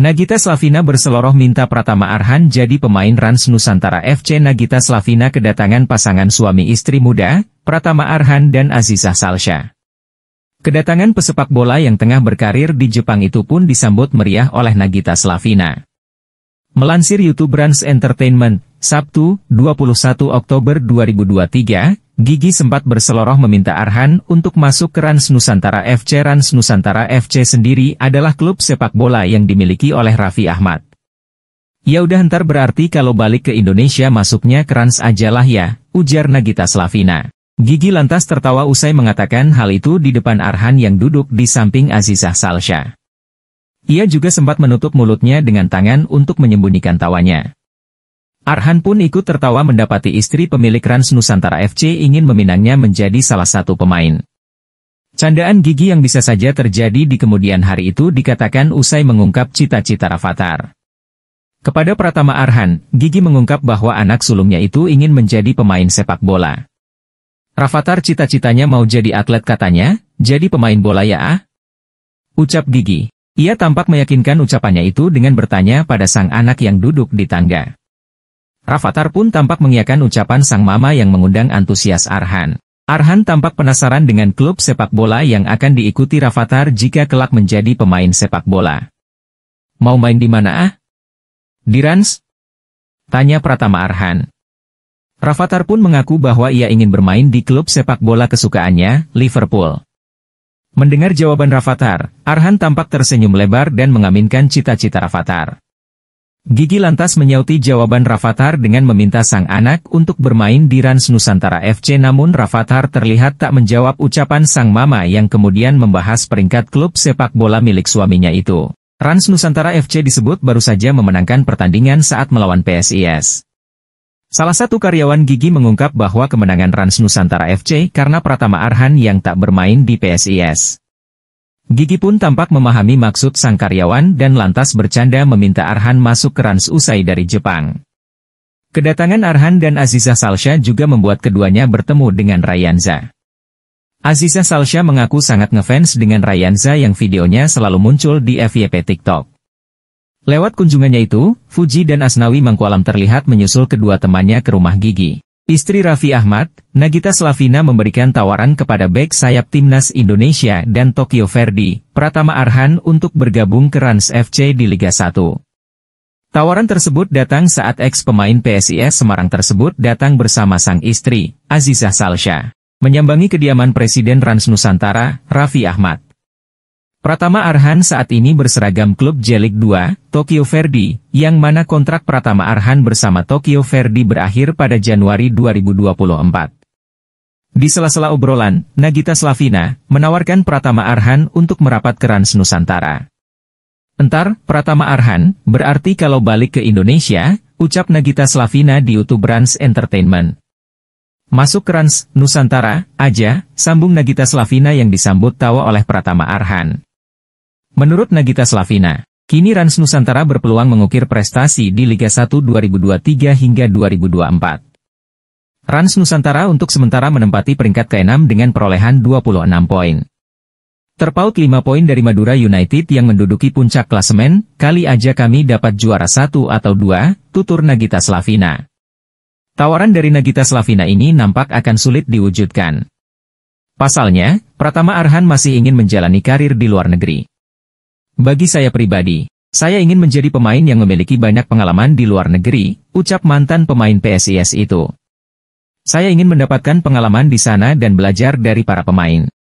Nagita Slavina berseloroh minta Pratama Arhan jadi pemain Rans Nusantara FC Nagita Slavina kedatangan pasangan suami istri muda, Pratama Arhan dan Azizah Salsha. Kedatangan pesepak bola yang tengah berkarir di Jepang itu pun disambut meriah oleh Nagita Slavina. Melansir YouTube Rans Entertainment, Sabtu, 21 Oktober 2023, Gigi sempat berseloroh meminta Arhan untuk masuk ke Rans Nusantara FC. Rans Nusantara FC sendiri adalah klub sepak bola yang dimiliki oleh Raffi Ahmad. Ya udah ntar berarti kalau balik ke Indonesia masuknya ke Rans lah ya, ujar Nagita Slavina. Gigi lantas tertawa usai mengatakan hal itu di depan Arhan yang duduk di samping Azizah Salsha. Ia juga sempat menutup mulutnya dengan tangan untuk menyembunyikan tawanya. Arhan pun ikut tertawa mendapati istri pemilik Rans Nusantara FC ingin meminangnya menjadi salah satu pemain. Candaan gigi yang bisa saja terjadi di kemudian hari itu dikatakan usai mengungkap cita-cita Rafathar. Kepada Pratama Arhan, Gigi mengungkap bahwa anak sulungnya itu ingin menjadi pemain sepak bola. Rafathar cita-citanya mau jadi atlet katanya, jadi pemain bola ya ah? Ucap Gigi. Ia tampak meyakinkan ucapannya itu dengan bertanya pada sang anak yang duduk di tangga. Rafathar pun tampak mengiakan ucapan sang mama yang mengundang antusias Arhan. Arhan tampak penasaran dengan klub sepak bola yang akan diikuti Rafathar jika kelak menjadi pemain sepak bola. Mau main di mana ah? Di Rans? Tanya Pratama Arhan. Rafathar pun mengaku bahwa ia ingin bermain di klub sepak bola kesukaannya, Liverpool. Mendengar jawaban Rafathar, Arhan tampak tersenyum lebar dan mengaminkan cita-cita Rafathar. Gigi lantas menyauti jawaban Rafathar dengan meminta sang anak untuk bermain di Rans Nusantara FC namun Rafathar terlihat tak menjawab ucapan sang mama yang kemudian membahas peringkat klub sepak bola milik suaminya itu. Rans Nusantara FC disebut baru saja memenangkan pertandingan saat melawan PSIS. Salah satu karyawan Gigi mengungkap bahwa kemenangan Rans Nusantara FC karena Pratama Arhan yang tak bermain di PSIS. Gigi pun tampak memahami maksud sang karyawan dan lantas bercanda meminta Arhan masuk ke Rans usai dari Jepang. Kedatangan Arhan dan Aziza Salsha juga membuat keduanya bertemu dengan Rayanza. Aziza Salsha mengaku sangat ngefans dengan Rayanza yang videonya selalu muncul di FYP TikTok. Lewat kunjungannya itu, Fuji dan Asnawi Mangkualam terlihat menyusul kedua temannya ke rumah Gigi. Istri Raffi Ahmad, Nagita Slavina memberikan tawaran kepada bek sayap Timnas Indonesia dan Tokyo Verdi, Pratama Arhan untuk bergabung ke Rans FC di Liga 1. Tawaran tersebut datang saat ex pemain PSIS Semarang tersebut datang bersama sang istri, Azizah Salsha. Menyambangi kediaman Presiden Rans Nusantara, Raffi Ahmad. Pratama Arhan saat ini berseragam klub Jelik 2, Tokyo Verdy, yang mana kontrak Pratama Arhan bersama Tokyo Verdy berakhir pada Januari 2024. Di sela-sela obrolan, Nagita Slavina menawarkan Pratama Arhan untuk merapat ke Rans Nusantara. Entar, Pratama Arhan, berarti kalau balik ke Indonesia, ucap Nagita Slavina di YouTube Rans Entertainment. Masuk ke Rans Nusantara, aja, sambung Nagita Slavina yang disambut tawa oleh Pratama Arhan. Menurut Nagita Slavina, kini Rans Nusantara berpeluang mengukir prestasi di Liga 1 2023 hingga 2024. Rans Nusantara untuk sementara menempati peringkat ke-6 dengan perolehan 26 poin. Terpaut 5 poin dari Madura United yang menduduki puncak klasemen, kali aja kami dapat juara 1 atau 2, tutur Nagita Slavina. Tawaran dari Nagita Slavina ini nampak akan sulit diwujudkan. Pasalnya, Pratama Arhan masih ingin menjalani karir di luar negeri. Bagi saya pribadi, saya ingin menjadi pemain yang memiliki banyak pengalaman di luar negeri, ucap mantan pemain PSIS itu. Saya ingin mendapatkan pengalaman di sana dan belajar dari para pemain.